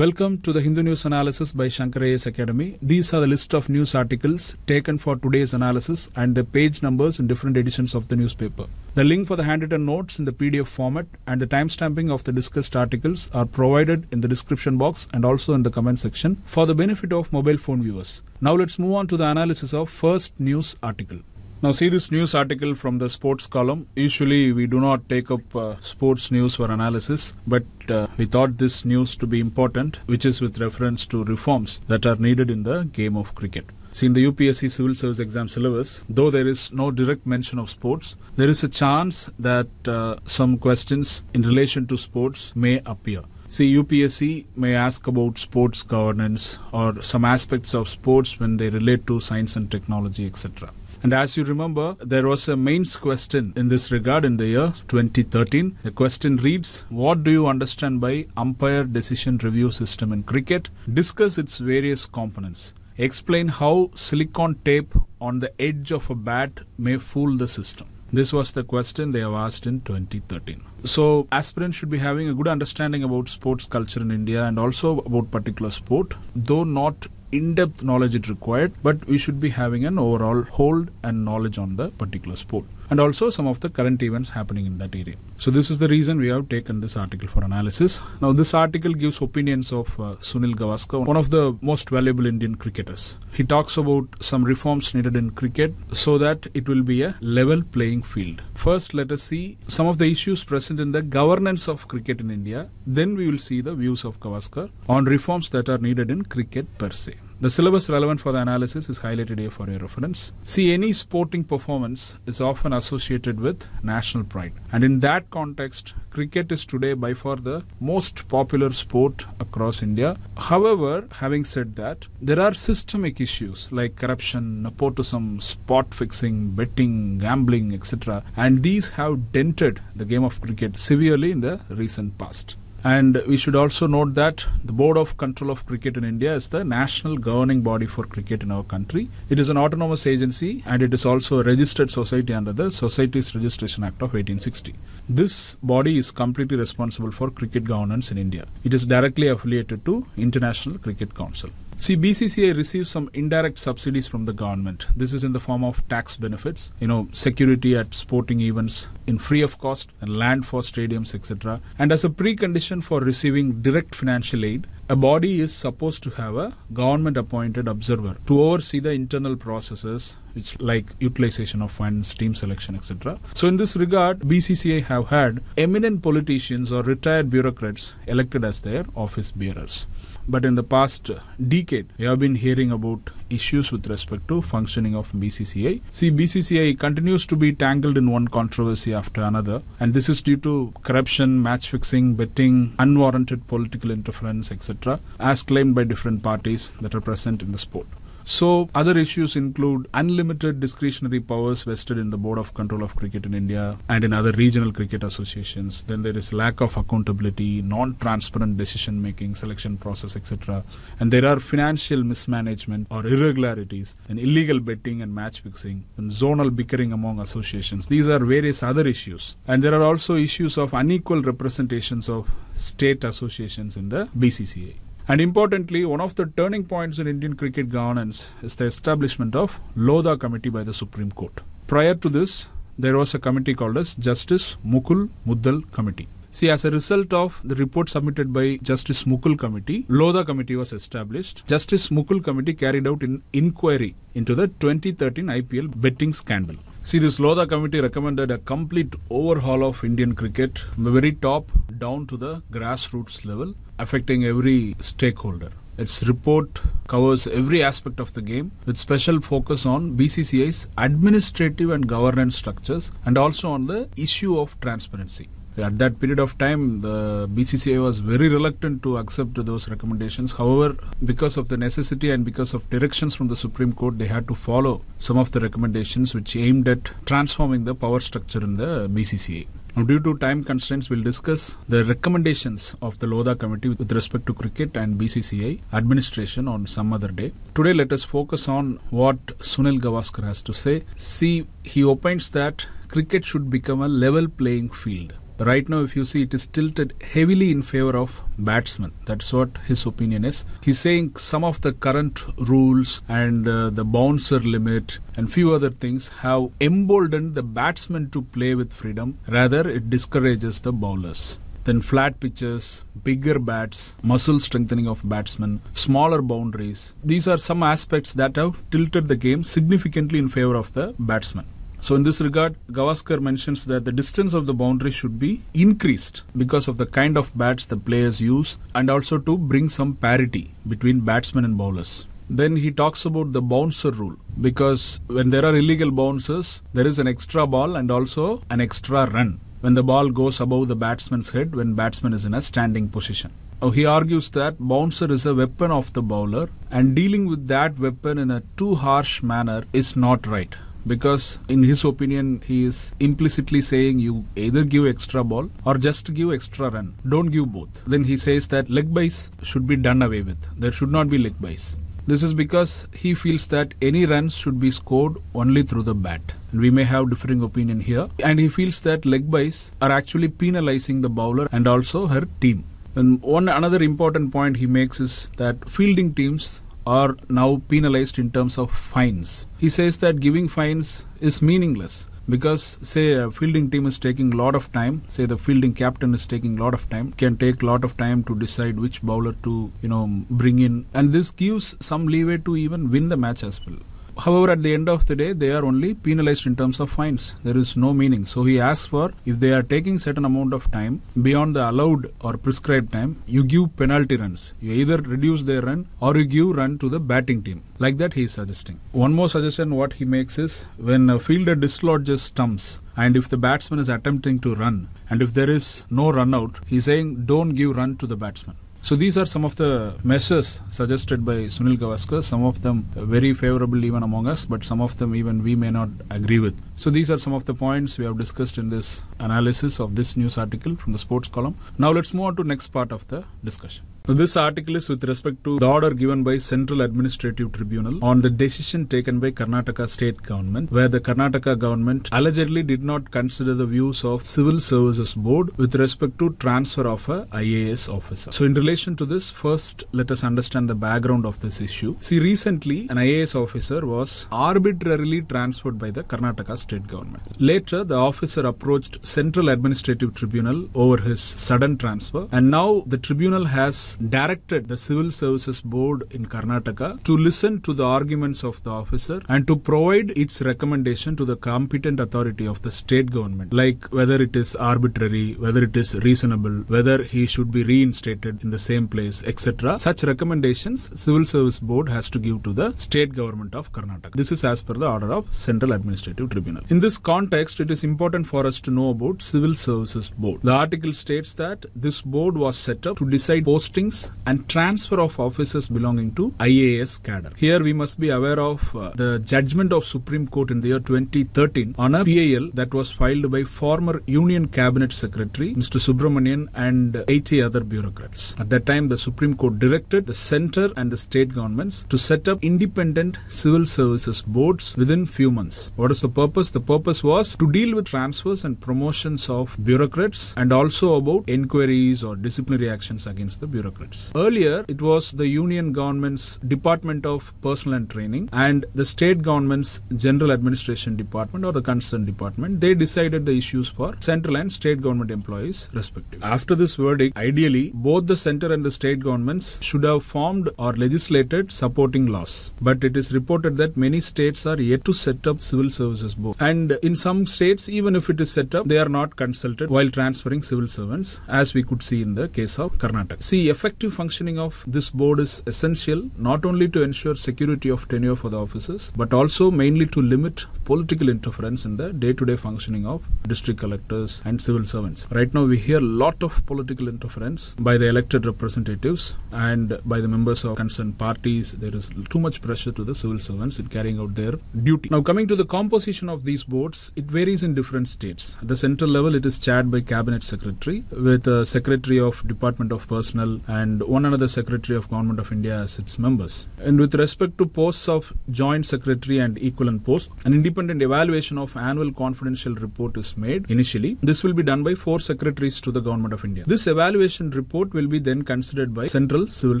Welcome to the Hindu News Analysis by Shankarayas Academy. These are the list of news articles taken for today's analysis and the page numbers in different editions of the newspaper. The link for the handwritten notes in the PDF format and the timestamping of the discussed articles are provided in the description box and also in the comment section for the benefit of mobile phone viewers. Now let's move on to the analysis of first news article. Now, see this news article from the sports column. Usually, we do not take up uh, sports news for analysis, but uh, we thought this news to be important, which is with reference to reforms that are needed in the game of cricket. See, in the UPSC Civil Service Exam syllabus, though there is no direct mention of sports, there is a chance that uh, some questions in relation to sports may appear. See, UPSC may ask about sports governance or some aspects of sports when they relate to science and technology, etc. And as you remember, there was a mains question in this regard in the year 2013. The question reads What do you understand by umpire decision review system in cricket? Discuss its various components. Explain how silicon tape on the edge of a bat may fool the system. This was the question they have asked in 2013. So aspirants should be having a good understanding about sports culture in India and also about particular sport, though not in-depth knowledge it required, but we should be having an overall hold and knowledge on the particular sport and also some of the current events happening in that area. So this is the reason we have taken this article for analysis. Now this article gives opinions of uh, Sunil Gavaskar, one of the most valuable Indian cricketers. He talks about some reforms needed in cricket so that it will be a level playing field. First, let us see some of the issues present in the governance of cricket in India. Then we will see the views of Gavaskar on reforms that are needed in cricket per se. The syllabus relevant for the analysis is highlighted here for your reference. See, any sporting performance is often associated with national pride. And in that context, cricket is today by far the most popular sport across India. However, having said that, there are systemic issues like corruption, nepotism, spot fixing, betting, gambling, etc. And these have dented the game of cricket severely in the recent past. And we should also note that the Board of Control of Cricket in India is the national governing body for cricket in our country. It is an autonomous agency and it is also a registered society under the Societies Registration Act of 1860. This body is completely responsible for cricket governance in India. It is directly affiliated to International Cricket Council. See, BCCI receives some indirect subsidies from the government. This is in the form of tax benefits, you know, security at sporting events in free of cost, and land for stadiums, etc. And as a precondition for receiving direct financial aid, a body is supposed to have a government appointed observer to oversee the internal processes which like utilization of funds team selection etc so in this regard bcca have had eminent politicians or retired bureaucrats elected as their office bearers but in the past decade, we have been hearing about issues with respect to functioning of BCCI. See, BCCI continues to be tangled in one controversy after another, and this is due to corruption, match fixing, betting, unwarranted political interference, etc., as claimed by different parties that are present in the sport. So, other issues include unlimited discretionary powers vested in the Board of Control of Cricket in India and in other regional cricket associations. Then there is lack of accountability, non transparent decision making, selection process, etc. And there are financial mismanagement or irregularities, and illegal betting and match fixing, and zonal bickering among associations. These are various other issues. And there are also issues of unequal representations of state associations in the BCCA. And importantly, one of the turning points in Indian cricket governance is the establishment of Lodha Committee by the Supreme Court. Prior to this, there was a committee called as Justice Mukul Muddal Committee. See, as a result of the report submitted by Justice Mukul Committee, Lodha Committee was established. Justice Mukul Committee carried out an inquiry into the 2013 IPL betting scandal. See, this Lodha Committee recommended a complete overhaul of Indian cricket from the very top down to the grassroots level affecting every stakeholder. Its report covers every aspect of the game with special focus on BCCI's administrative and governance structures and also on the issue of transparency. At that period of time, the BCCI was very reluctant to accept those recommendations. However, because of the necessity and because of directions from the Supreme Court, they had to follow some of the recommendations which aimed at transforming the power structure in the BCCA. Now, due to time constraints, we'll discuss the recommendations of the LODA committee with respect to cricket and BCCI administration on some other day. Today, let us focus on what Sunil Gavaskar has to say. See, he opines that cricket should become a level playing field right now if you see it is tilted heavily in favor of batsmen that's what his opinion is he's saying some of the current rules and uh, the bouncer limit and few other things have emboldened the batsmen to play with freedom rather it discourages the bowlers then flat pitches, bigger bats, muscle strengthening of batsmen, smaller boundaries. These are some aspects that have tilted the game significantly in favor of the batsman. So in this regard, Gavaskar mentions that the distance of the boundary should be increased because of the kind of bats the players use and also to bring some parity between batsmen and bowlers. Then he talks about the bouncer rule because when there are illegal bouncers, there is an extra ball and also an extra run when the ball goes above the batsman's head when batsman is in a standing position. Oh, he argues that bouncer is a weapon of the bowler and dealing with that weapon in a too harsh manner is not right because in his opinion he is implicitly saying you either give extra ball or just give extra run don't give both then he says that leg buys should be done away with there should not be leg buys this is because he feels that any runs should be scored only through the bat. And we may have differing opinion here. And he feels that leg buys are actually penalizing the bowler and also her team. And one another important point he makes is that fielding teams are now penalized in terms of fines. He says that giving fines is meaningless because say a fielding team is taking a lot of time say the fielding captain is taking a lot of time can take a lot of time to decide which bowler to you know bring in and this gives some leeway to even win the match as well However, at the end of the day, they are only penalized in terms of fines. There is no meaning. So he asks for if they are taking certain amount of time beyond the allowed or prescribed time, you give penalty runs. You either reduce their run or you give run to the batting team. Like that, he is suggesting. One more suggestion what he makes is when a fielder dislodges stumps, and if the batsman is attempting to run and if there is no run out he's saying don't give run to the batsman so these are some of the measures suggested by Sunil Gavaskar, some of them very favorable even among us, but some of them even we may not agree with. So these are some of the points we have discussed in this analysis of this news article from the sports column. Now let's move on to next part of the discussion. Now, this article is with respect to the order given by Central Administrative Tribunal on the decision taken by Karnataka state government, where the Karnataka government allegedly did not consider the views of Civil Services Board with respect to transfer of a IAS officer. So, in relation to this, first let us understand the background of this issue. See, recently an IAS officer was arbitrarily transferred by the Karnataka state government. Later, the officer approached Central Administrative Tribunal over his sudden transfer, and now the tribunal has directed the Civil Services Board in Karnataka to listen to the arguments of the officer and to provide its recommendation to the competent authority of the state government, like whether it is arbitrary, whether it is reasonable, whether he should be reinstated in the same place, etc. Such recommendations Civil Service Board has to give to the state government of Karnataka. This is as per the order of Central Administrative Tribunal. In this context, it is important for us to know about Civil Services Board. The article states that this board was set up to decide posting postings and transfer of officers belonging to IAS cadre. Here we must be aware of uh, the judgment of Supreme Court in the year 2013 on a PAL that was filed by former Union Cabinet Secretary Mr. Subramanian and 80 other bureaucrats. At that time the Supreme Court directed the center and the state governments to set up independent civil services boards within few months. What is the purpose? The purpose was to deal with transfers and promotions of bureaucrats and also about inquiries or disciplinary actions against the bureaucrats. Earlier, it was the union government's Department of Personal and Training and the state government's General Administration Department or the Concerned Department. They decided the issues for central and state government employees, respectively. After this verdict, ideally, both the center and the state governments should have formed or legislated supporting laws. But it is reported that many states are yet to set up civil services board. And in some states, even if it is set up, they are not consulted while transferring civil servants, as we could see in the case of Karnataka. CF effective functioning of this board is essential not only to ensure security of tenure for the officers, but also mainly to limit political interference in the day-to-day -day functioning of district collectors and civil servants. Right now, we hear a lot of political interference by the elected representatives and by the members of concerned parties. There is too much pressure to the civil servants in carrying out their duty. Now, coming to the composition of these boards, it varies in different states. At the central level, it is chaired by cabinet secretary with a uh, secretary of Department of Personnel and one another Secretary of Government of India as its members. And with respect to posts of Joint Secretary and equivalent post, an independent evaluation of annual confidential report is made initially. This will be done by four secretaries to the Government of India. This evaluation report will be then considered by Central Civil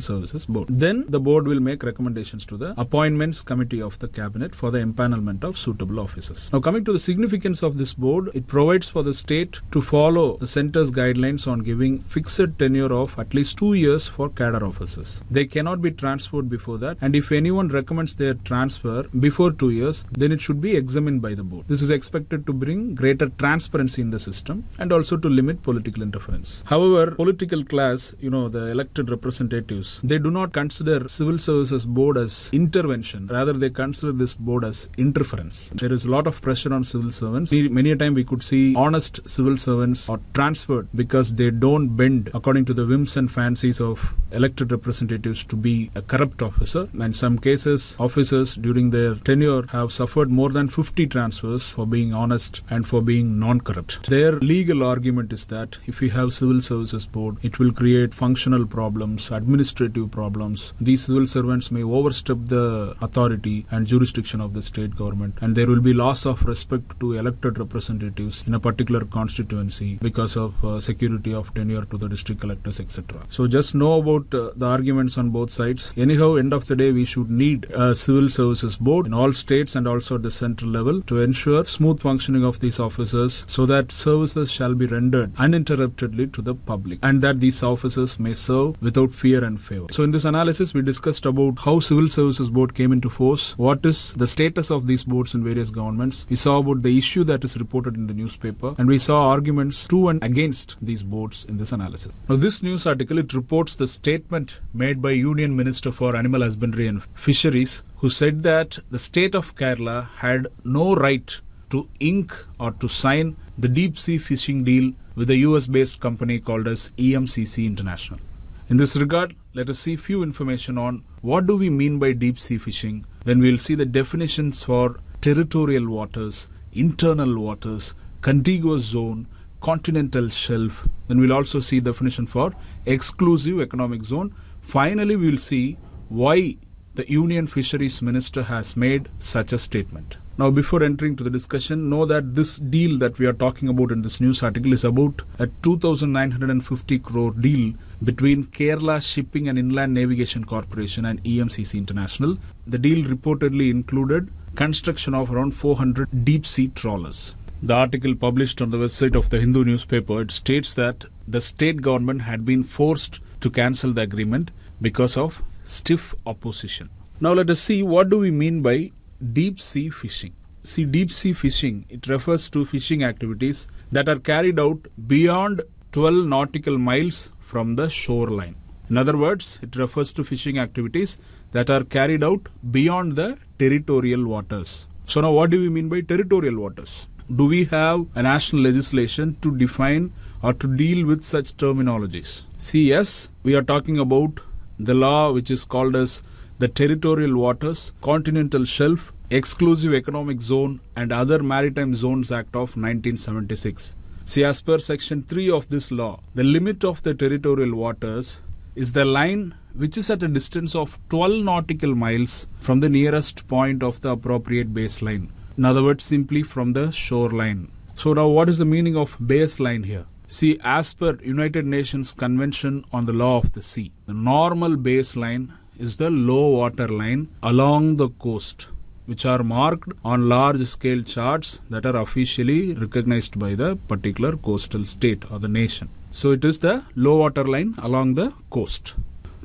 Services Board. Then the board will make recommendations to the Appointments Committee of the Cabinet for the empanelment of suitable officers. Now coming to the significance of this board, it provides for the state to follow the center's guidelines on giving fixed tenure of at least two years for cadre officers. They cannot be transferred before that, and if anyone recommends their transfer before two years, then it should be examined by the board. This is expected to bring greater transparency in the system and also to limit political interference. However, political class, you know, the elected representatives, they do not consider civil services board as intervention. Rather, they consider this board as interference. There is a lot of pressure on civil servants. Many a time we could see honest civil servants are transferred because they don't bend according to the whims and fancies case of elected representatives to be a corrupt officer. In some cases, officers during their tenure have suffered more than 50 transfers for being honest and for being non-corrupt. Their legal argument is that if we have civil services board, it will create functional problems, administrative problems. These civil servants may overstep the authority and jurisdiction of the state government and there will be loss of respect to elected representatives in a particular constituency because of uh, security of tenure to the district collectors, etc. So just know about uh, the arguments on both sides. Anyhow, end of the day, we should need a civil services board in all states and also at the central level to ensure smooth functioning of these officers so that services shall be rendered uninterruptedly to the public and that these officers may serve without fear and favor. So in this analysis, we discussed about how civil services board came into force, what is the status of these boards in various governments. We saw about the issue that is reported in the newspaper and we saw arguments to and against these boards in this analysis. Now this news article, it reports the statement made by Union Minister for Animal Husbandry and Fisheries, who said that the state of Kerala had no right to ink or to sign the deep sea fishing deal with a US based company called as EMCC International. In this regard, let us see few information on what do we mean by deep sea fishing. Then we'll see the definitions for territorial waters, internal waters, contiguous zone, continental shelf. Then we'll also see definition for exclusive economic zone. Finally, we'll see why the Union Fisheries Minister has made such a statement. Now, before entering to the discussion, know that this deal that we are talking about in this news article is about a 2,950 crore deal between Kerala Shipping and Inland Navigation Corporation and EMCC International. The deal reportedly included construction of around 400 deep sea trawlers. The article published on the website of the Hindu newspaper it states that the state government had been forced to cancel the agreement because of stiff opposition. Now let us see what do we mean by deep sea fishing. See deep sea fishing it refers to fishing activities that are carried out beyond 12 nautical miles from the shoreline. In other words, it refers to fishing activities that are carried out beyond the territorial waters. So now what do we mean by territorial waters? do we have a national legislation to define or to deal with such terminologies? See, yes, we are talking about the law which is called as the territorial waters, continental shelf, exclusive economic zone, and other maritime zones act of 1976. See, as per section 3 of this law, the limit of the territorial waters is the line which is at a distance of 12 nautical miles from the nearest point of the appropriate baseline. In other words, simply from the shoreline. So now what is the meaning of baseline here? See, as per United Nations Convention on the Law of the Sea, the normal baseline is the low water line along the coast, which are marked on large scale charts that are officially recognized by the particular coastal state or the nation. So it is the low water line along the coast.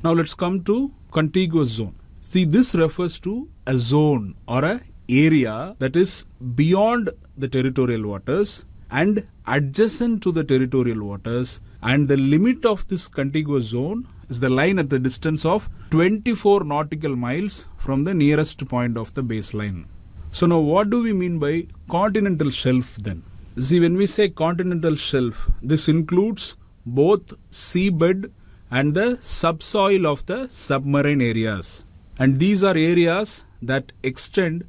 Now let's come to contiguous zone. See, this refers to a zone or a area that is beyond the territorial waters and adjacent to the territorial waters and the limit of this contiguous zone is the line at the distance of 24 nautical miles from the nearest point of the baseline. So now what do we mean by continental shelf then? See when we say continental shelf, this includes both seabed and the subsoil of the submarine areas. And these are areas that extend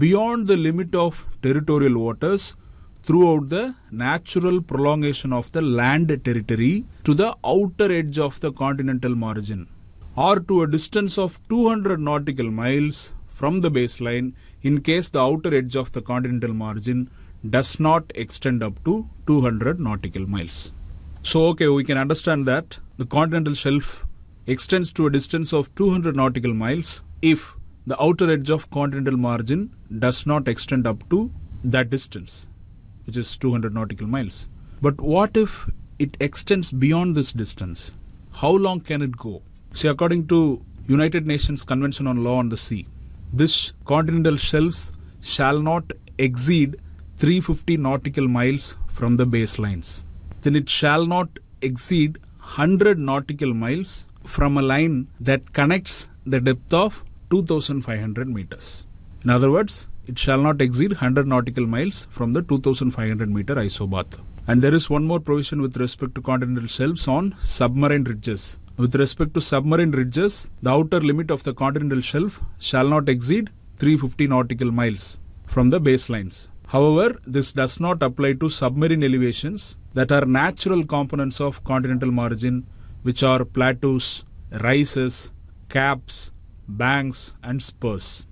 beyond the limit of territorial waters throughout the natural prolongation of the land territory to the outer edge of the continental margin or to a distance of 200 nautical miles from the baseline in case the outer edge of the continental margin does not extend up to 200 nautical miles. So, okay, we can understand that the continental shelf extends to a distance of 200 nautical miles if the outer edge of continental margin does not extend up to that distance, which is 200 nautical miles. But what if it extends beyond this distance? How long can it go? See, according to United Nations Convention on Law on the Sea, this continental shelves shall not exceed 350 nautical miles from the baselines. Then it shall not exceed 100 nautical miles from a line that connects the depth of 2500 meters. In other words, it shall not exceed 100 nautical miles from the 2500 meter isobath. And there is one more provision with respect to continental shelves on submarine ridges. With respect to submarine ridges, the outer limit of the continental shelf shall not exceed 350 nautical miles from the baselines. However, this does not apply to submarine elevations that are natural components of continental margin, which are plateaus, rises, caps, banks, and Spurs.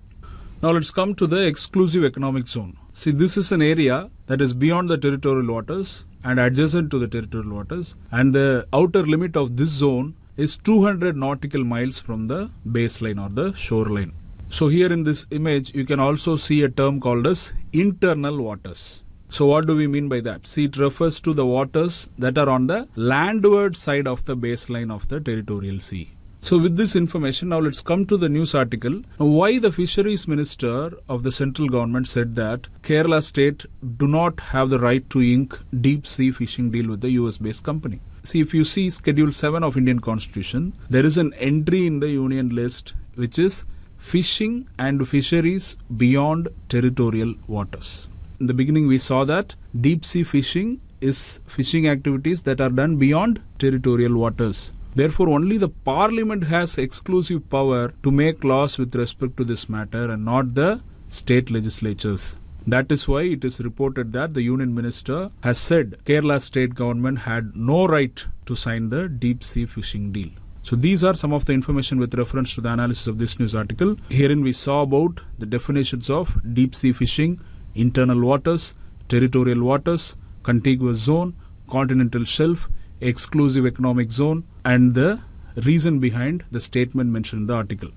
Now let's come to the exclusive economic zone. See, this is an area that is beyond the territorial waters and adjacent to the territorial waters, and the outer limit of this zone is 200 nautical miles from the baseline or the shoreline. So here in this image, you can also see a term called as internal waters. So what do we mean by that? See, it refers to the waters that are on the landward side of the baseline of the territorial sea. So, with this information, now let's come to the news article. Why the fisheries minister of the central government said that Kerala state do not have the right to ink deep sea fishing deal with the US based company. See, if you see Schedule 7 of Indian Constitution, there is an entry in the union list which is fishing and fisheries beyond territorial waters. In the beginning, we saw that deep sea fishing is fishing activities that are done beyond territorial waters Therefore, only the parliament has exclusive power to make laws with respect to this matter and not the state legislatures. That is why it is reported that the union minister has said Kerala state government had no right to sign the deep sea fishing deal. So these are some of the information with reference to the analysis of this news article. Herein we saw about the definitions of deep sea fishing, internal waters, territorial waters, contiguous zone, continental shelf, exclusive economic zone and the reason behind the statement mentioned in the article.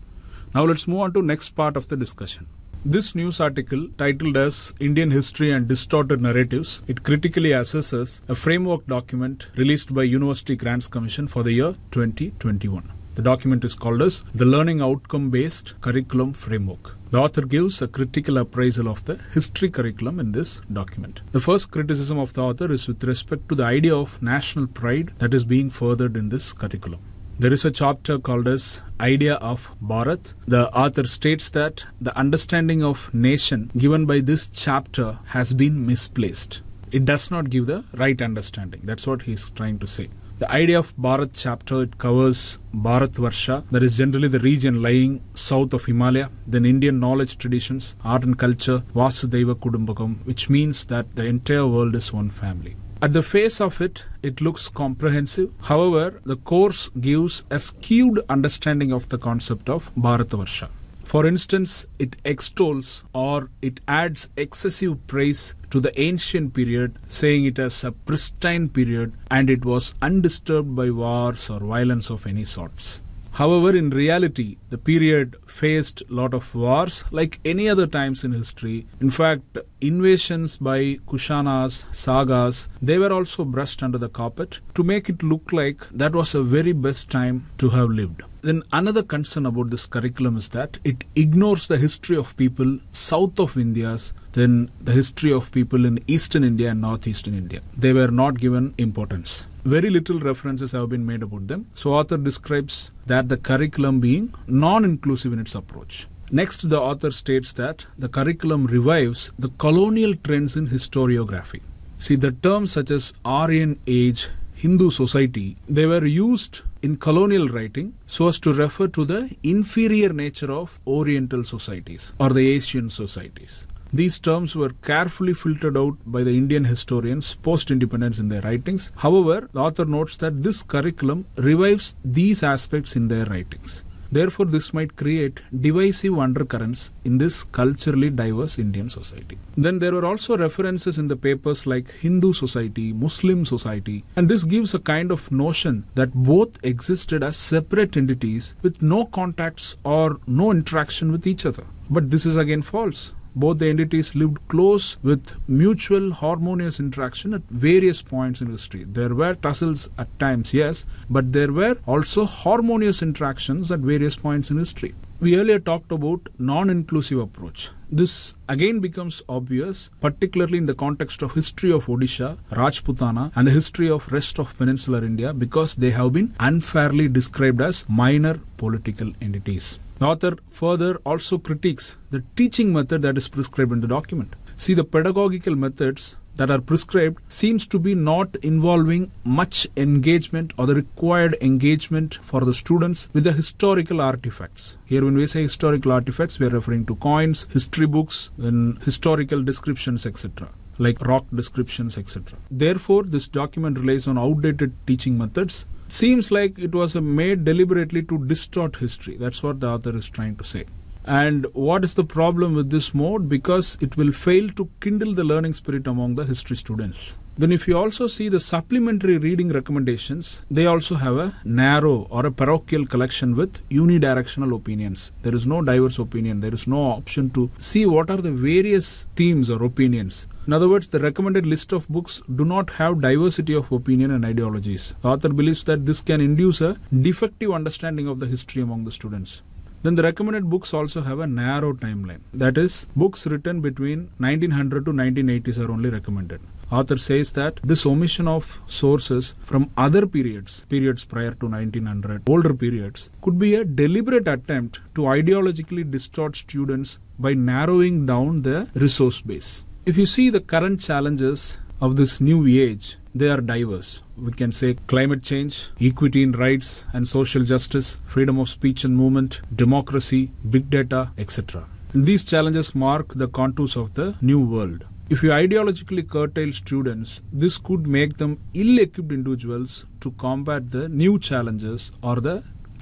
Now let's move on to next part of the discussion. This news article, titled as Indian History and Distorted Narratives, it critically assesses a framework document released by University Grants Commission for the year 2021. The document is called as The Learning Outcome Based Curriculum Framework. The author gives a critical appraisal of the history curriculum in this document. The first criticism of the author is with respect to the idea of national pride that is being furthered in this curriculum. There is a chapter called as Idea of Bharat. The author states that the understanding of nation given by this chapter has been misplaced. It does not give the right understanding. That's what he's trying to say. The idea of Bharat chapter it covers Bharat Varsha, that is generally the region lying south of Himalaya, then Indian knowledge traditions, art and culture, Vasudeva Kudumbakam, which means that the entire world is one family. At the face of it, it looks comprehensive. However, the course gives a skewed understanding of the concept of Varsha. For instance, it extols or it adds excessive praise to the ancient period, saying it as a pristine period and it was undisturbed by wars or violence of any sorts. However, in reality, the period faced lot of wars like any other times in history. In fact, invasions by Kushanas, Sagas, they were also brushed under the carpet to make it look like that was the very best time to have lived. Then another concern about this curriculum is that it ignores the history of people south of India's, then the history of people in eastern India and northeastern India. They were not given importance. Very little references have been made about them. So author describes that the curriculum being non-inclusive in its approach. Next, the author states that the curriculum revives the colonial trends in historiography. See, the terms such as Aryan age, Hindu society, they were used in colonial writing so as to refer to the inferior nature of Oriental societies or the Asian societies. These terms were carefully filtered out by the Indian historians post independence in their writings. However, the author notes that this curriculum revives these aspects in their writings. Therefore, this might create divisive undercurrents in this culturally diverse Indian society. Then there were also references in the papers like Hindu society, Muslim society, and this gives a kind of notion that both existed as separate entities with no contacts or no interaction with each other. But this is again false both the entities lived close with mutual harmonious interaction at various points in history. There were tussles at times, yes, but there were also harmonious interactions at various points in history. We earlier talked about non-inclusive approach. This again becomes obvious, particularly in the context of history of Odisha, Rajputana and the history of rest of peninsular India because they have been unfairly described as minor political entities. The author further also critiques the teaching method that is prescribed in the document. See, the pedagogical methods that are prescribed seems to be not involving much engagement or the required engagement for the students with the historical artifacts. Here when we say historical artifacts, we are referring to coins, history books, and historical descriptions, etc like rock descriptions, etc. Therefore, this document relies on outdated teaching methods. seems like it was made deliberately to distort history. That's what the author is trying to say. And what is the problem with this mode? Because it will fail to kindle the learning spirit among the history students. Then if you also see the supplementary reading recommendations, they also have a narrow or a parochial collection with unidirectional opinions. There is no diverse opinion. There is no option to see what are the various themes or opinions. In other words, the recommended list of books do not have diversity of opinion and ideologies. The author believes that this can induce a defective understanding of the history among the students then the recommended books also have a narrow timeline. That is, books written between 1900 to 1980s are only recommended author says that this omission of sources from other periods, periods prior to 1900, older periods, could be a deliberate attempt to ideologically distort students by narrowing down the resource base. If you see the current challenges of this new age, they are diverse. We can say climate change, equity in rights and social justice, freedom of speech and movement, democracy, big data, etc. these challenges mark the contours of the new world. If you ideologically curtail students, this could make them ill equipped individuals to combat the new challenges or the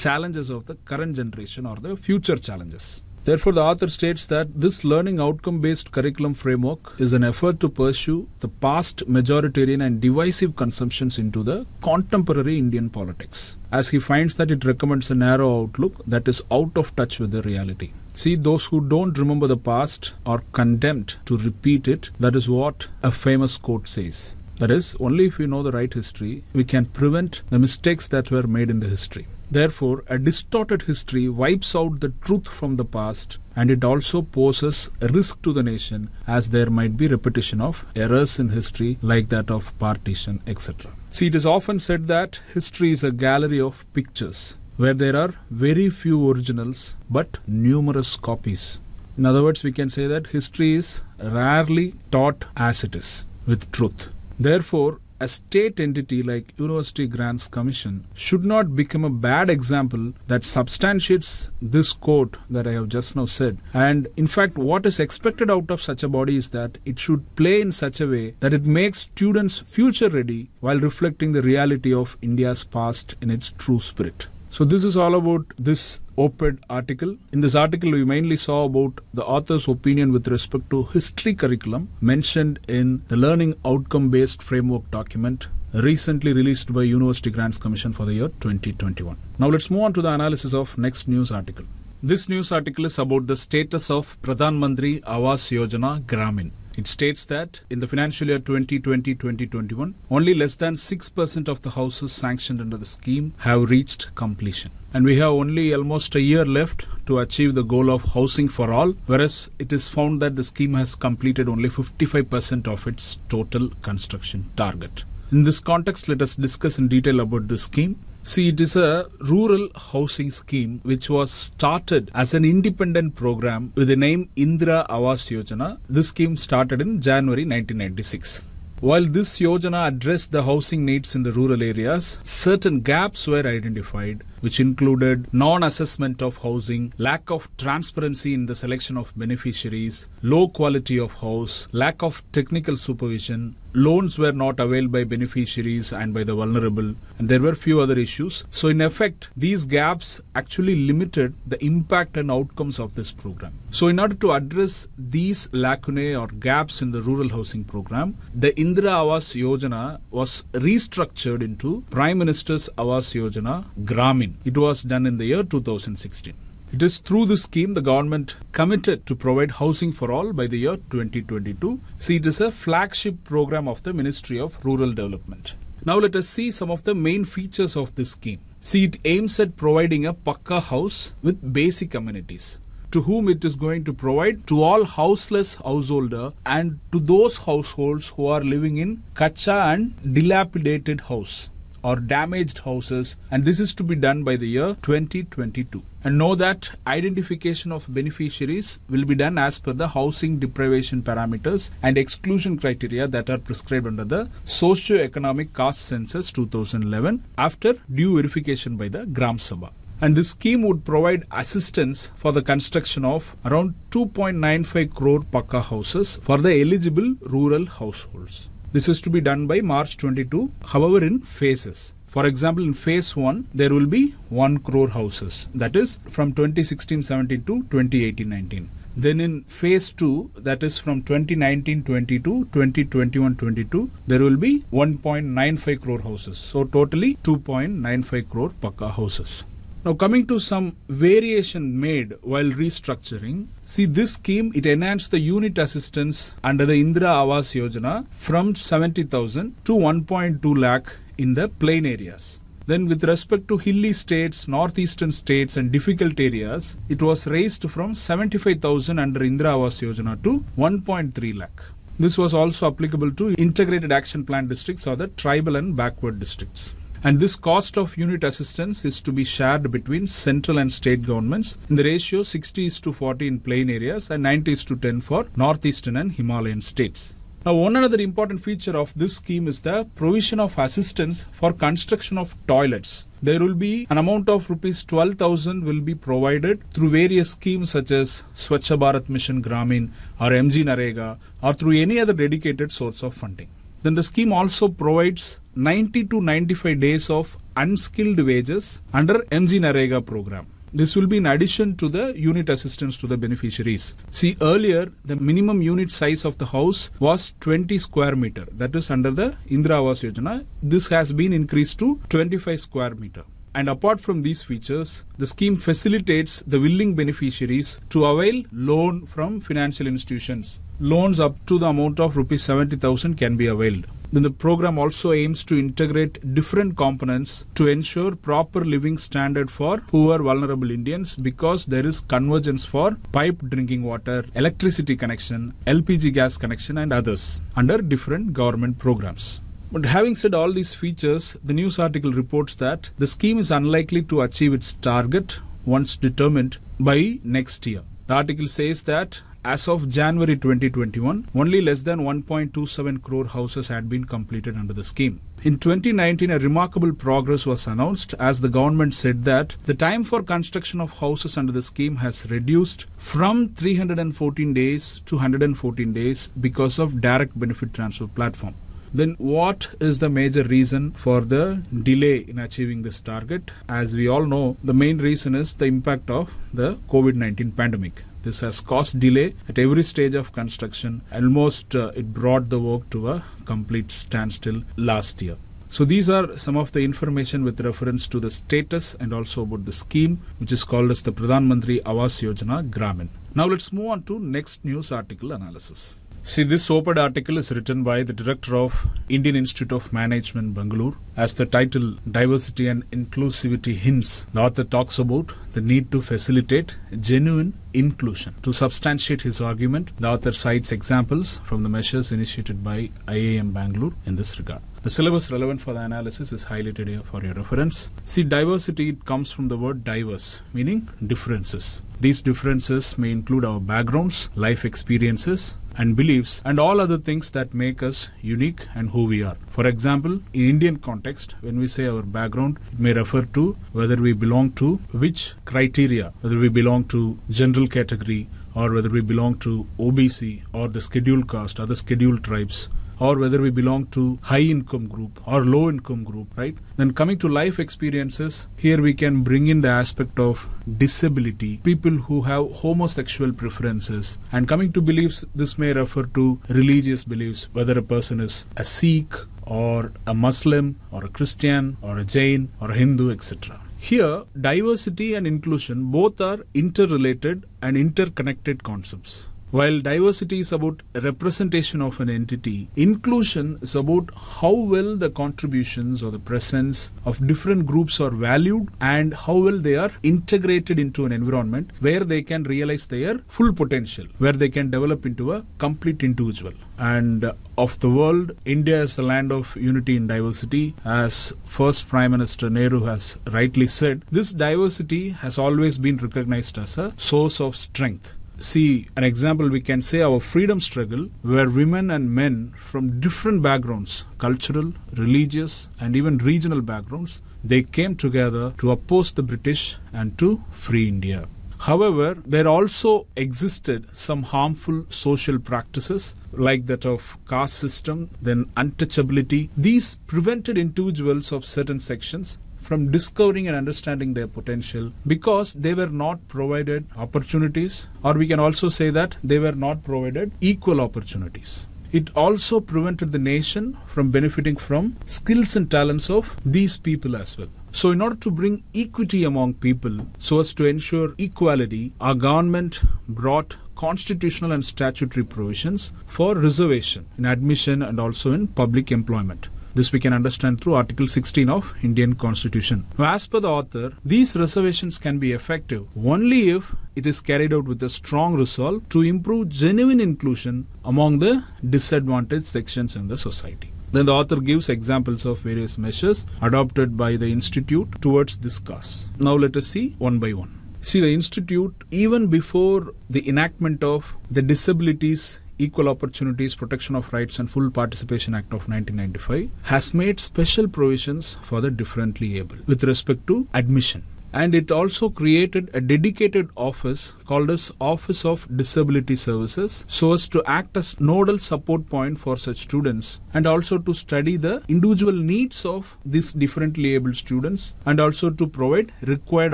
challenges of the current generation or the future challenges. Therefore, the author states that this learning outcome based curriculum framework is an effort to pursue the past majoritarian and divisive consumptions into the contemporary Indian politics, as he finds that it recommends a narrow outlook that is out of touch with the reality. See, those who don't remember the past are condemned to repeat it. That is what a famous quote says. That is, only if we know the right history, we can prevent the mistakes that were made in the history. Therefore, a distorted history wipes out the truth from the past and it also poses a risk to the nation as there might be repetition of errors in history like that of partition, etc. See, it is often said that history is a gallery of pictures where there are very few originals but numerous copies. In other words, we can say that history is rarely taught as it is with truth. Therefore, a state entity like University Grants Commission should not become a bad example that substantiates this quote that I have just now said. And in fact, what is expected out of such a body is that it should play in such a way that it makes students future ready while reflecting the reality of India's past in its true spirit. So this is all about this op-ed article. In this article, we mainly saw about the author's opinion with respect to history curriculum mentioned in the Learning Outcome-Based Framework document recently released by University Grants Commission for the year 2021. Now let's move on to the analysis of next news article. This news article is about the status of Pradhan Mantri Awas Yojana Gramin. It states that in the financial year 2020-2021, only less than 6% of the houses sanctioned under the scheme have reached completion. And we have only almost a year left to achieve the goal of housing for all, whereas it is found that the scheme has completed only 55% of its total construction target. In this context, let us discuss in detail about this scheme See, it is a rural housing scheme which was started as an independent program with the name Indra Awas Yojana. This scheme started in January 1996. While this Yojana addressed the housing needs in the rural areas, certain gaps were identified which included non assessment of housing, lack of transparency in the selection of beneficiaries, low quality of house, lack of technical supervision, loans were not availed by beneficiaries and by the vulnerable and there were few other issues so in effect these gaps actually limited the impact and outcomes of this program so in order to address these lacunae or gaps in the rural housing program the indira awas yojana was restructured into prime minister's awas yojana gramin 2016. It was done in the year 2016. It is through this scheme the government committed to provide housing for all by the year 2022. See, it is a flagship program of the Ministry of Rural Development. Now let us see some of the main features of this scheme. See, it aims at providing a pakka house with basic amenities to whom it is going to provide to all houseless householder and to those households who are living in kacha and dilapidated house or damaged houses and this is to be done by the year 2022 and know that identification of beneficiaries will be done as per the housing deprivation parameters and exclusion criteria that are prescribed under the socio-economic caste census 2011 after due verification by the gram sabha and this scheme would provide assistance for the construction of around 2.95 crore pakka houses for the eligible rural households this is to be done by March 22, however, in phases. For example, in phase 1, there will be 1 crore houses, that is from 2016 17 to 2018 19. Then in phase 2, that is from 2019 22, 2021 22, there will be 1.95 crore houses. So, totally 2.95 crore Paka houses. Now coming to some variation made while restructuring. See this scheme, it enhanced the unit assistance under the Indra Avas Yojana from 70,000 to 1.2 lakh in the plain areas. Then with respect to hilly states, northeastern states and difficult areas, it was raised from 75,000 under Indra Avas Yojana to 1.3 lakh. This was also applicable to integrated action plan districts or the tribal and backward districts and this cost of unit assistance is to be shared between central and state governments in the ratio 60 is to 40 in plain areas and 90 is to 10 for northeastern and Himalayan states. Now, one another important feature of this scheme is the provision of assistance for construction of toilets. There will be an amount of rupees 12,000 will be provided through various schemes such as Swachh Bharat Mission Gramin or MG Narega or through any other dedicated source of funding then the scheme also provides 90 to 95 days of unskilled wages under MG Narega program. This will be in addition to the unit assistance to the beneficiaries. See, earlier the minimum unit size of the house was 20 square meter. That is under the Indra Awas Yojana. This has been increased to 25 square meter. And apart from these features, the scheme facilitates the willing beneficiaries to avail loan from financial institutions. Loans up to the amount of rupees 70,000 can be availed. Then the program also aims to integrate different components to ensure proper living standard for poor vulnerable Indians because there is convergence for pipe drinking water, electricity connection, LPG gas connection and others under different government programs. But having said all these features, the news article reports that the scheme is unlikely to achieve its target once determined by next year. The article says that as of January 2021, only less than 1.27 crore houses had been completed under the scheme. In 2019, a remarkable progress was announced as the government said that the time for construction of houses under the scheme has reduced from 314 days to 114 days because of direct benefit transfer platform. Then, what is the major reason for the delay in achieving this target? As we all know, the main reason is the impact of the COVID 19 pandemic. This has caused delay at every stage of construction. Almost uh, it brought the work to a complete standstill last year. So these are some of the information with reference to the status and also about the scheme which is called as the Pradhan Mantri Awas Yojana Gramin. Now let's move on to next news article analysis. See, this op-ed article is written by the director of Indian Institute of Management, Bangalore. As the title, Diversity and Inclusivity Hints, the author talks about the need to facilitate genuine inclusion. To substantiate his argument, the author cites examples from the measures initiated by IIM Bangalore in this regard. The syllabus relevant for the analysis is highlighted here for your reference. See, diversity it comes from the word diverse, meaning differences. These differences may include our backgrounds, life experiences, and beliefs and all other things that make us unique and who we are. For example, in Indian context, when we say our background, it may refer to whether we belong to which criteria, whether we belong to general category or whether we belong to OBC or the scheduled caste or the scheduled tribes or whether we belong to high income group or low income group, right? Then coming to life experiences, here we can bring in the aspect of disability, people who have homosexual preferences. And coming to beliefs, this may refer to religious beliefs, whether a person is a Sikh or a Muslim or a Christian or a Jain or a Hindu, etc. Here, diversity and inclusion both are interrelated and interconnected concepts. While diversity is about representation of an entity, inclusion is about how well the contributions or the presence of different groups are valued and how well they are integrated into an environment where they can realize their full potential, where they can develop into a complete individual. And uh, of the world, India is a land of unity and diversity. As first Prime Minister Nehru has rightly said, this diversity has always been recognized as a source of strength see an example we can say our freedom struggle where women and men from different backgrounds cultural religious and even regional backgrounds they came together to oppose the british and to free india However, there also existed some harmful social practices like that of caste system, then untouchability. These prevented individuals of certain sections from discovering and understanding their potential because they were not provided opportunities, or we can also say that they were not provided equal opportunities. It also prevented the nation from benefiting from skills and talents of these people as well. So, in order to bring equity among people so as to ensure equality, our government brought constitutional and statutory provisions for reservation in admission and also in public employment. This we can understand through Article 16 of Indian Constitution. Now, as per the author, these reservations can be effective only if it is carried out with a strong resolve to improve genuine inclusion among the disadvantaged sections in the society. Then the author gives examples of various measures adopted by the institute towards this cause. Now let us see one by one. See, the institute, even before the enactment of the Disabilities Equal Opportunities Protection of Rights and Full Participation Act of 1995 has made special provisions for the differently able with respect to admission and it also created a dedicated office called as Office of Disability Services so as to act as nodal support point for such students and also to study the individual needs of these differently able students and also to provide required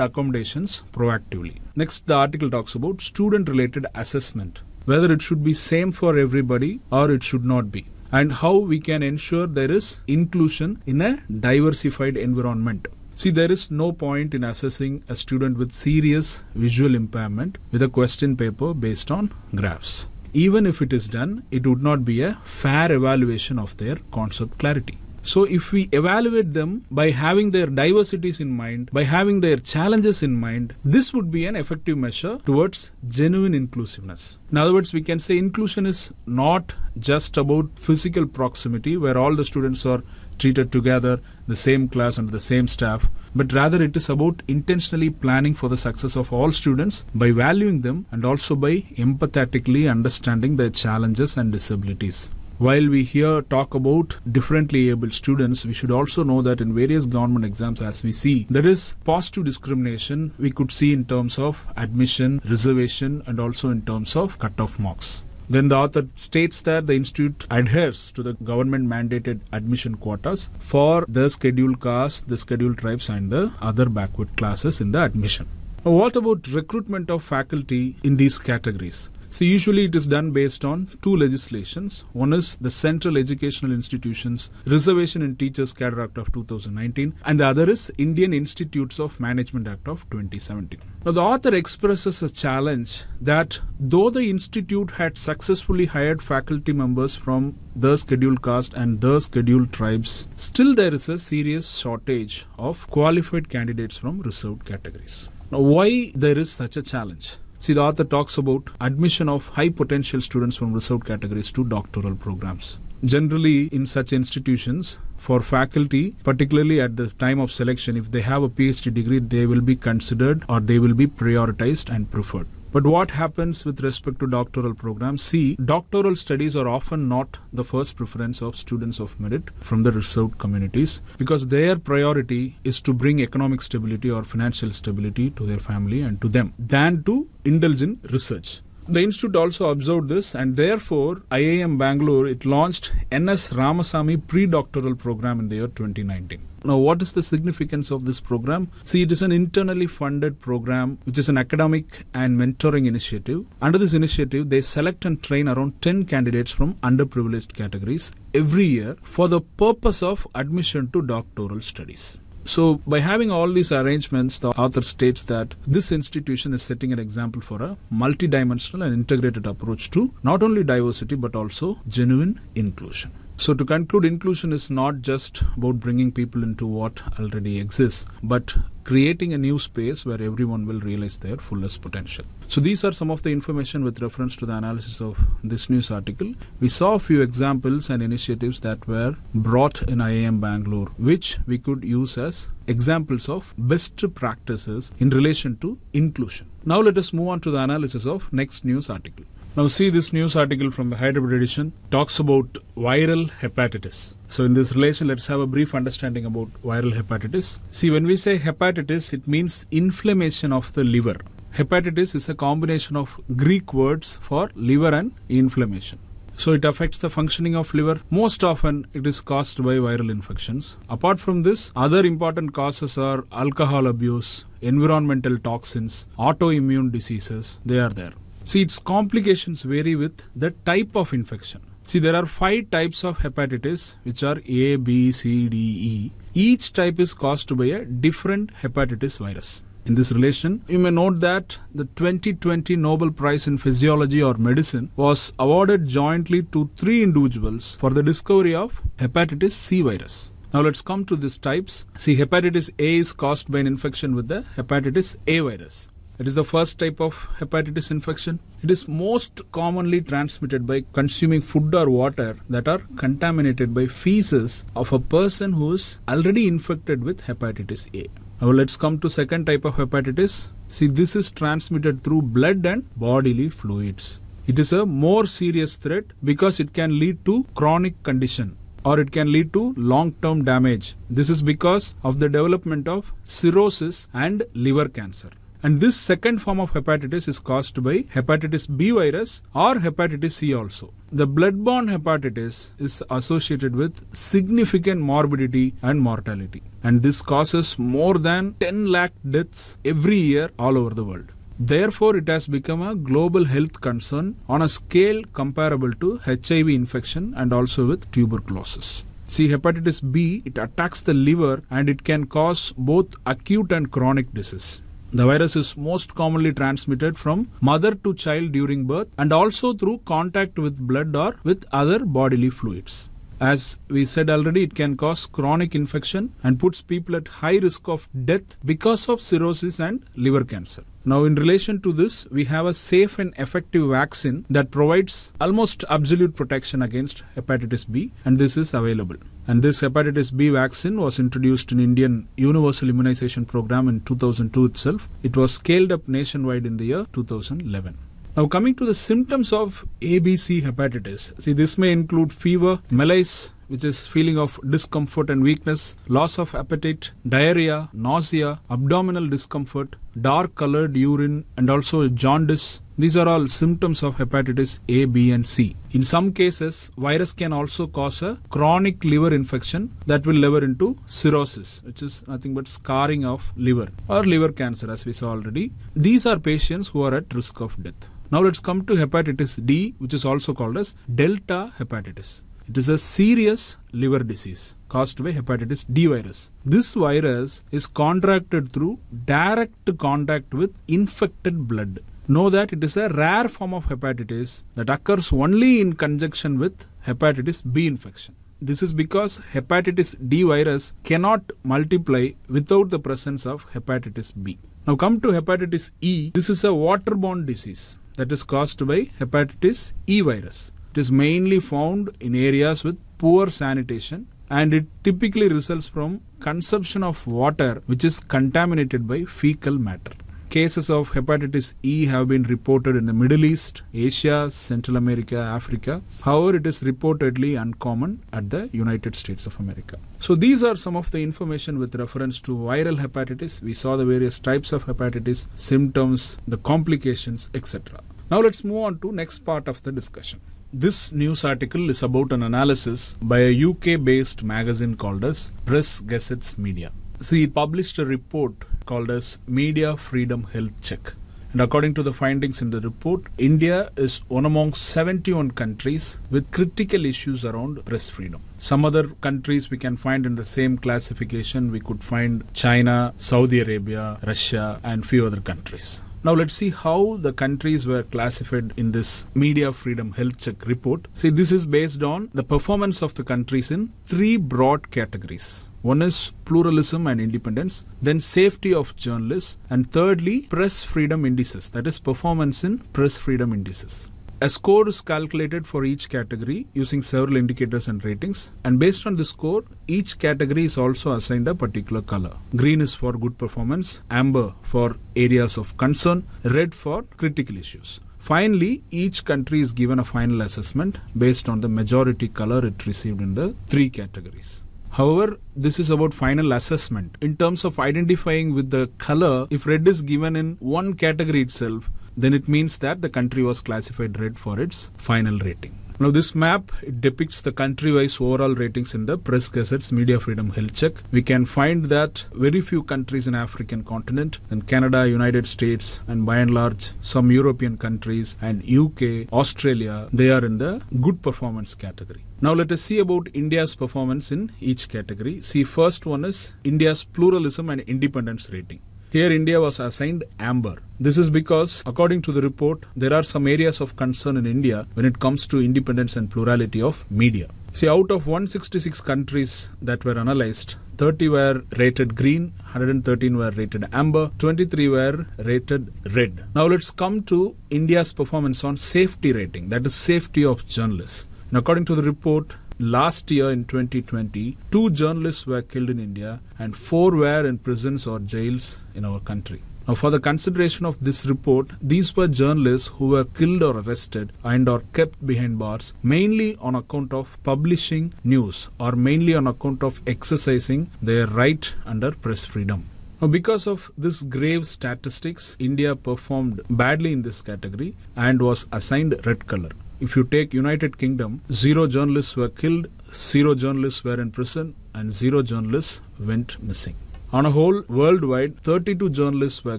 accommodations proactively. Next, the article talks about student related assessment whether it should be same for everybody or it should not be and how we can ensure there is inclusion in a diversified environment. See, there is no point in assessing a student with serious visual impairment with a question paper based on graphs. Even if it is done, it would not be a fair evaluation of their concept clarity. So if we evaluate them by having their diversities in mind, by having their challenges in mind, this would be an effective measure towards genuine inclusiveness. In other words, we can say inclusion is not just about physical proximity where all the students are treated together, the same class under the same staff, but rather it is about intentionally planning for the success of all students by valuing them and also by empathetically understanding their challenges and disabilities while we here talk about differently abled students, we should also know that in various government exams, as we see, there is positive discrimination we could see in terms of admission, reservation, and also in terms of cutoff marks. Then the author states that the institute adheres to the government mandated admission quotas for the scheduled castes, the scheduled tribes, and the other backward classes in the admission. Now, what about recruitment of faculty in these categories? So usually it is done based on two legislations. One is the Central Educational Institutions Reservation in Teachers Cadre Act of 2019 and the other is Indian Institutes of Management Act of 2017. Now the author expresses a challenge that though the institute had successfully hired faculty members from the scheduled caste and the scheduled tribes, still there is a serious shortage of qualified candidates from reserved categories. Now why there is such a challenge? See, the author talks about admission of high potential students from reserved categories to doctoral programs. Generally, in such institutions, for faculty, particularly at the time of selection, if they have a PhD degree, they will be considered or they will be prioritized and preferred. But what happens with respect to doctoral programs? See, doctoral studies are often not the first preference of students of merit from the reserved communities because their priority is to bring economic stability or financial stability to their family and to them than to indulge in research. The institute also observed this, and therefore IIM Bangalore it launched NS Ramasamy pre-doctoral program in the year 2019. Now, what is the significance of this program? See, it is an internally funded program, which is an academic and mentoring initiative. Under this initiative, they select and train around 10 candidates from underprivileged categories every year for the purpose of admission to doctoral studies. So, by having all these arrangements, the author states that this institution is setting an example for a multidimensional and integrated approach to not only diversity but also genuine inclusion. So, to conclude, inclusion is not just about bringing people into what already exists, but creating a new space where everyone will realize their fullest potential. So, these are some of the information with reference to the analysis of this news article. We saw a few examples and initiatives that were brought in IIM Bangalore, which we could use as examples of best practices in relation to inclusion. Now, let us move on to the analysis of next news article. Now see this news article from the Hyderabad edition talks about viral hepatitis. So in this relation, let's have a brief understanding about viral hepatitis. See, when we say hepatitis, it means inflammation of the liver. Hepatitis is a combination of Greek words for liver and inflammation. So it affects the functioning of liver. Most often it is caused by viral infections. Apart from this, other important causes are alcohol abuse, environmental toxins, autoimmune diseases. They are there. See, its complications vary with the type of infection. See, there are five types of hepatitis, which are A, B, C, D, E. Each type is caused by a different hepatitis virus. In this relation, you may note that the 2020 Nobel Prize in Physiology or Medicine was awarded jointly to three individuals for the discovery of hepatitis C virus. Now let's come to these types. See, hepatitis A is caused by an infection with the hepatitis A virus. It is the first type of hepatitis infection. It is most commonly transmitted by consuming food or water that are contaminated by feces of a person who is already infected with hepatitis A. Now let's come to second type of hepatitis. See this is transmitted through blood and bodily fluids. It is a more serious threat because it can lead to chronic condition or it can lead to long-term damage. This is because of the development of cirrhosis and liver cancer. And this second form of hepatitis is caused by hepatitis B virus or hepatitis C also. The blood-borne hepatitis is associated with significant morbidity and mortality. And this causes more than 10 lakh deaths every year all over the world. Therefore, it has become a global health concern on a scale comparable to HIV infection and also with tuberculosis. See, hepatitis B, it attacks the liver and it can cause both acute and chronic disease. The virus is most commonly transmitted from mother to child during birth and also through contact with blood or with other bodily fluids. As we said already, it can cause chronic infection and puts people at high risk of death because of cirrhosis and liver cancer. Now, in relation to this, we have a safe and effective vaccine that provides almost absolute protection against hepatitis B, and this is available. And this hepatitis B vaccine was introduced in Indian universal immunization program in 2002 itself. It was scaled up nationwide in the year 2011. Now, coming to the symptoms of ABC hepatitis. See, this may include fever, malaise, which is feeling of discomfort and weakness, loss of appetite, diarrhea, nausea, abdominal discomfort, dark colored urine, and also jaundice, these are all symptoms of hepatitis A, B and C. In some cases, virus can also cause a chronic liver infection that will lever into cirrhosis, which is nothing but scarring of liver or liver cancer as we saw already. These are patients who are at risk of death. Now let's come to hepatitis D, which is also called as delta hepatitis. It is a serious liver disease caused by hepatitis D virus. This virus is contracted through direct contact with infected blood know that it is a rare form of hepatitis that occurs only in conjunction with hepatitis B infection. This is because hepatitis D virus cannot multiply without the presence of hepatitis B. Now come to hepatitis E. This is a waterborne disease that is caused by hepatitis E virus. It is mainly found in areas with poor sanitation and it typically results from consumption of water which is contaminated by fecal matter cases of hepatitis E have been reported in the Middle East, Asia, Central America, Africa. However, it is reportedly uncommon at the United States of America. So these are some of the information with reference to viral hepatitis. We saw the various types of hepatitis, symptoms, the complications, etc. Now let's move on to next part of the discussion. This news article is about an analysis by a UK based magazine called as Press Gazettes Media. See, it published a report called as Media Freedom Health Check. And according to the findings in the report, India is one among 71 countries with critical issues around press freedom. Some other countries we can find in the same classification, we could find China, Saudi Arabia, Russia, and few other countries. Now let's see how the countries were classified in this Media Freedom Health Check report. See, this is based on the performance of the countries in three broad categories. One is pluralism and independence, then safety of journalists, and thirdly, press freedom indices, that is performance in press freedom indices. A score is calculated for each category using several indicators and ratings and based on the score, each category is also assigned a particular color. Green is for good performance, amber for areas of concern, red for critical issues. Finally, each country is given a final assessment based on the majority color it received in the three categories. However, this is about final assessment. In terms of identifying with the color, if red is given in one category itself, then it means that the country was classified red for its final rating. Now this map depicts the country-wise overall ratings in the Press Gazette's Media Freedom Health Check. We can find that very few countries in African continent, in Canada, United States, and by and large some European countries and UK, Australia, they are in the good performance category. Now let us see about India's performance in each category. See first one is India's pluralism and independence rating. Here, India was assigned amber. This is because, according to the report, there are some areas of concern in India when it comes to independence and plurality of media. See, out of 166 countries that were analyzed, 30 were rated green, 113 were rated amber, 23 were rated red. Now, let's come to India's performance on safety rating, that is, safety of journalists. And according to the report, last year in 2020, two journalists were killed in India and four were in prisons or jails in our country. Now, for the consideration of this report, these were journalists who were killed or arrested and or kept behind bars mainly on account of publishing news or mainly on account of exercising their right under press freedom. Now, because of this grave statistics, India performed badly in this category and was assigned red color. If you take United Kingdom, zero journalists were killed, zero journalists were in prison, and zero journalists went missing. On a whole, worldwide, 32 journalists were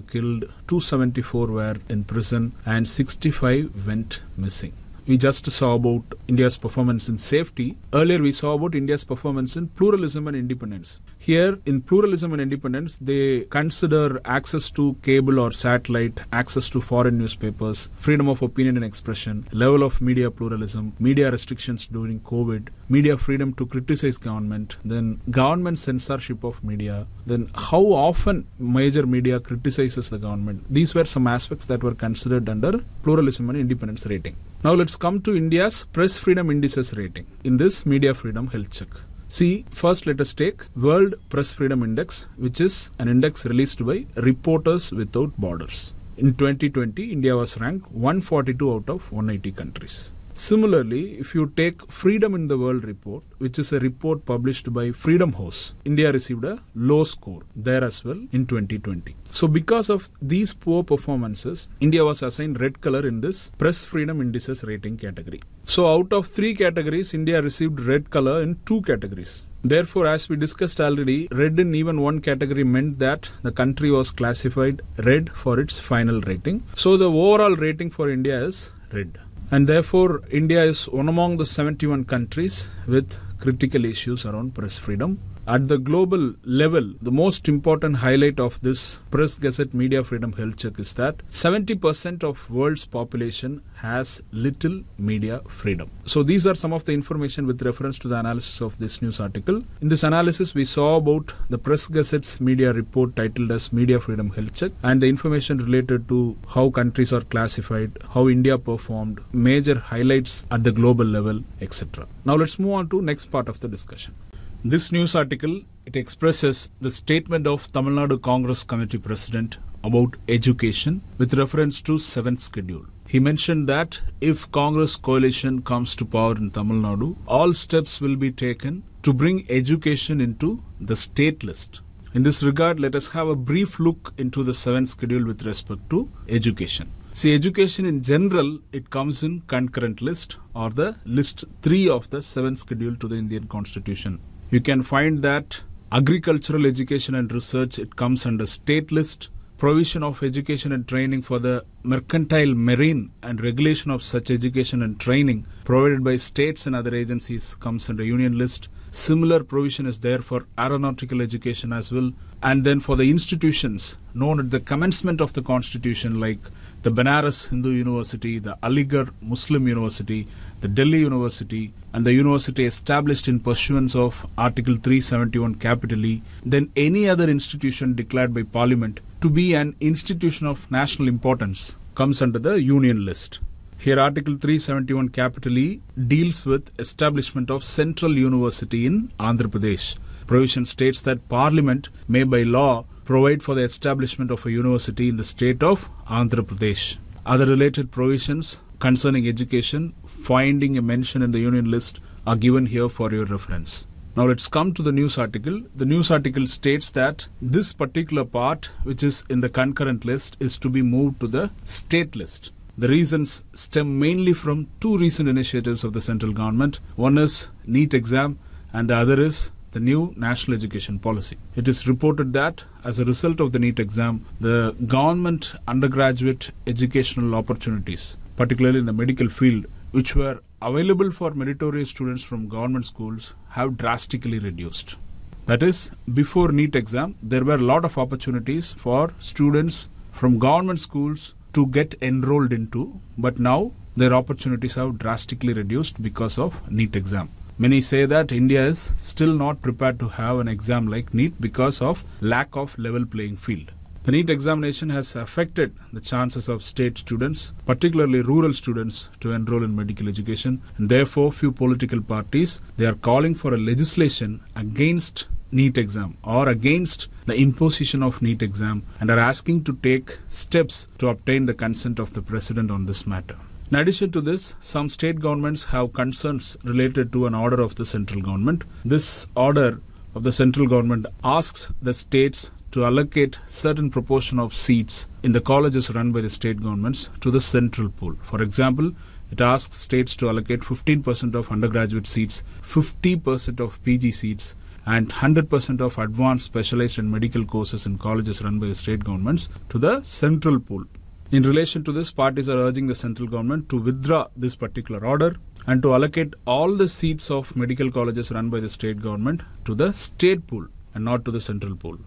killed, 274 were in prison, and 65 went missing we just saw about India's performance in safety. Earlier, we saw about India's performance in pluralism and independence. Here, in pluralism and independence, they consider access to cable or satellite, access to foreign newspapers, freedom of opinion and expression, level of media pluralism, media restrictions during COVID, media freedom to criticize government, then government censorship of media, then how often major media criticizes the government. These were some aspects that were considered under pluralism and independence rating. Now let's come to India's press freedom indices rating. In this media freedom health check. See, first let us take World Press Freedom Index, which is an index released by Reporters Without Borders. In 2020, India was ranked 142 out of 180 countries. Similarly, if you take Freedom in the World report, which is a report published by Freedom House, India received a low score there as well in 2020. So because of these poor performances, India was assigned red color in this press freedom indices rating category. So out of three categories, India received red color in two categories. Therefore, as we discussed already, red in even one category meant that the country was classified red for its final rating. So the overall rating for India is red. And therefore, India is one among the 71 countries with critical issues around press freedom at the global level, the most important highlight of this Press Gazette Media Freedom Health Check is that 70% of world's population has little media freedom. So these are some of the information with reference to the analysis of this news article. In this analysis, we saw about the Press Gazette's media report titled as Media Freedom Health Check and the information related to how countries are classified, how India performed, major highlights at the global level, etc. Now let's move on to next part of the discussion. This news article it expresses the statement of Tamil Nadu Congress Committee President about education with reference to 7th schedule. He mentioned that if Congress coalition comes to power in Tamil Nadu, all steps will be taken to bring education into the state list. In this regard, let us have a brief look into the 7th schedule with respect to education. See, education in general, it comes in concurrent list or the list 3 of the 7th schedule to the Indian constitution you can find that agricultural education and research it comes under state list provision of education and training for the mercantile marine and regulation of such education and training provided by states and other agencies comes under union list Similar provision is there for aeronautical education as well. And then for the institutions known at the commencement of the constitution, like the Banaras Hindu University, the Aligarh Muslim University, the Delhi University, and the university established in pursuance of Article 371 capital E, then any other institution declared by Parliament to be an institution of national importance comes under the union list. Here Article 371 capital E deals with establishment of Central University in Andhra Pradesh. Provision states that Parliament may by law provide for the establishment of a university in the state of Andhra Pradesh. Other related provisions concerning education, finding a mention in the union list are given here for your reference. Now let's come to the news article. The news article states that this particular part, which is in the concurrent list, is to be moved to the state list. The reasons stem mainly from two recent initiatives of the central government. One is NEET exam and the other is the new national education policy. It is reported that as a result of the NEET exam, the government undergraduate educational opportunities, particularly in the medical field, which were available for meritorious students from government schools, have drastically reduced. That is, before NEET exam, there were a lot of opportunities for students from government schools to get enrolled into, but now their opportunities have drastically reduced because of NEET exam. Many say that India is still not prepared to have an exam like NEET because of lack of level playing field. The NEET examination has affected the chances of state students, particularly rural students, to enroll in medical education. And therefore, few political parties they are calling for a legislation against NEET exam or against the imposition of NEET exam and are asking to take steps to obtain the consent of the president on this matter. In addition to this, some state governments have concerns related to an order of the central government. This order of the central government asks the states to allocate certain proportion of seats in the colleges run by the state governments to the central pool. For example, it asks states to allocate 15% of undergraduate seats, 50% of PG seats, and 100% of advanced specialized and medical courses in colleges run by the state governments to the central pool. In relation to this, parties are urging the central government to withdraw this particular order and to allocate all the seats of medical colleges run by the state government to the state pool and not to the central pool.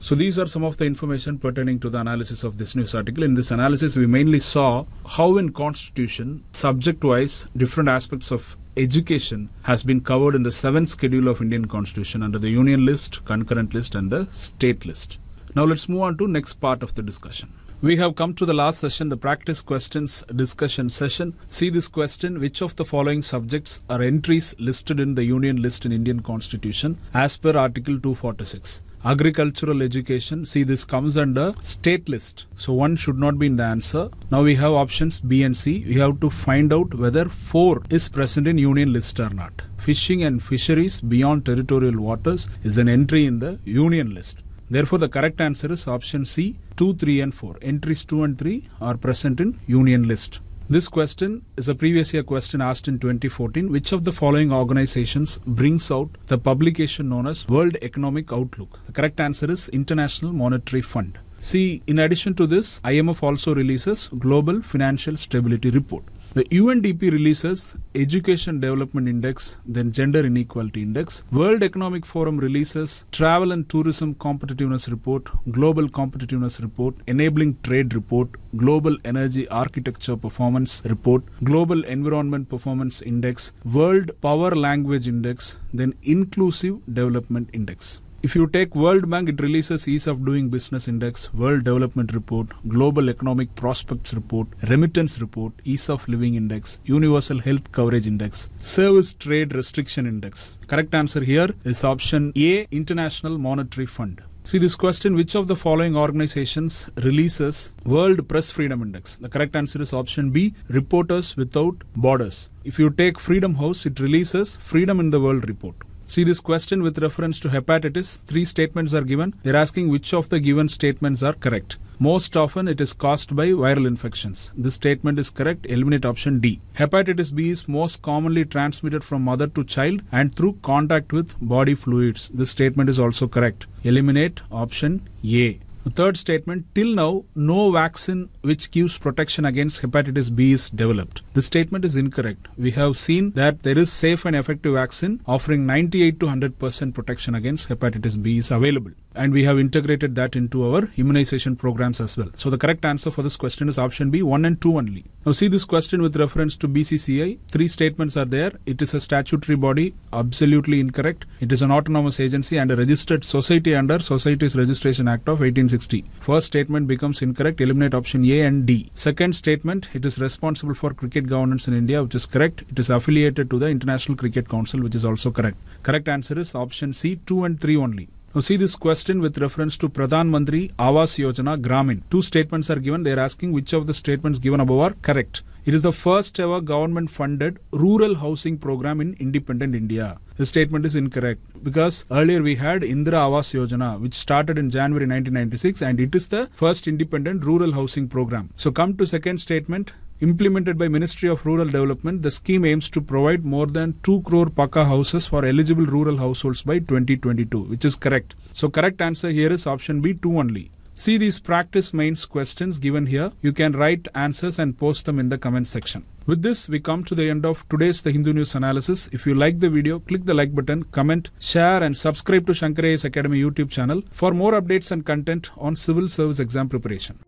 So these are some of the information pertaining to the analysis of this news article. In this analysis, we mainly saw how in constitution, subject-wise, different aspects of education has been covered in the seventh schedule of Indian constitution under the union list, concurrent list and the state list. Now let's move on to next part of the discussion. We have come to the last session, the practice questions discussion session. See this question, which of the following subjects are entries listed in the union list in Indian constitution as per article 246? agricultural education see this comes under state list so one should not be in the answer now we have options b and c we have to find out whether 4 is present in union list or not fishing and fisheries beyond territorial waters is an entry in the union list therefore the correct answer is option c 2 3 and 4 entries 2 and 3 are present in union list this question is a previous year question asked in 2014. Which of the following organizations brings out the publication known as World Economic Outlook? The correct answer is International Monetary Fund. See, in addition to this, IMF also releases Global Financial Stability Report. The UNDP releases Education Development Index, then Gender Inequality Index. World Economic Forum releases Travel and Tourism Competitiveness Report, Global Competitiveness Report, Enabling Trade Report, Global Energy Architecture Performance Report, Global Environment Performance Index, World Power Language Index, then Inclusive Development Index if you take World Bank, it releases Ease of Doing Business Index, World Development Report, Global Economic Prospects Report, Remittance Report, Ease of Living Index, Universal Health Coverage Index, Service Trade Restriction Index. Correct answer here is option A International Monetary Fund. See this question which of the following organizations releases World Press Freedom Index? The correct answer is option B Reporters Without Borders. If you take Freedom House, it releases Freedom in the World report. See this question with reference to hepatitis. Three statements are given. They're asking which of the given statements are correct. Most often it is caused by viral infections. This statement is correct. Eliminate option D. Hepatitis B is most commonly transmitted from mother to child and through contact with body fluids. This statement is also correct. Eliminate option A. The third statement till now, no vaccine which gives protection against hepatitis B is developed. This statement is incorrect. We have seen that there is safe and effective vaccine offering 98 to 100% protection against hepatitis B is available and we have integrated that into our immunization programs as well. So the correct answer for this question is option B, 1 and 2 only. Now see this question with reference to BCCI. Three statements are there. It is a statutory body, absolutely incorrect. It is an autonomous agency and a registered society under Societies Registration Act of 1860. First statement becomes incorrect. Eliminate option A and D. Second statement, it is responsible for cricket governance in India, which is correct. It is affiliated to the International Cricket Council, which is also correct. Correct answer is option C, 2 and 3 only. Now see this question with reference to Pradhan Mantri Awas Yojana Gramin. Two statements are given. They are asking which of the statements given above are correct. It is the first ever government funded rural housing program in independent India. The statement is incorrect because earlier we had Indira Awas Yojana, which started in January 1996, and it is the first independent rural housing program. So, come to second statement. Implemented by Ministry of Rural Development, the scheme aims to provide more than 2 crore Paka houses for eligible rural households by 2022, which is correct. So correct answer here is option B, 2 only. See these practice mains questions given here. You can write answers and post them in the comment section. With this, we come to the end of today's The Hindu News Analysis. If you like the video, click the like button, comment, share and subscribe to Shankarayas Academy YouTube channel for more updates and content on civil service exam preparation.